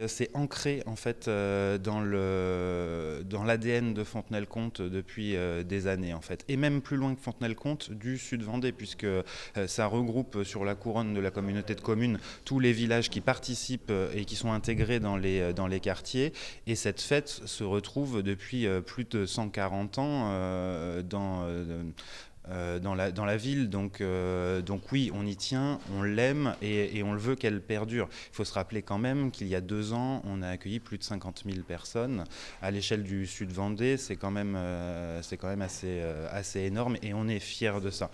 Euh, c'est ancré en fait euh, dans le dans l'ADN de fontenelle comte depuis euh, des années en fait, et même plus loin que fontenelle comte du Sud Vendée puisque ça regroupe sur la couronne de la communauté de communes tous les villages qui participent et qui sont intégrés dans les dans les quartiers. Et cette fête se retrouve depuis plus de 140 ans dans euh, dans, la, ville. Euh, donc, oui, on y tient, on l'aime et, on le veut qu'elle perdure. Il faut se rappeler quand même qu'il y a deux ans, on a accueilli plus de 50 000 personnes. À l'échelle du Sud Vendée, c'est quand même, euh, assez, assez énorme et on est fier de ça.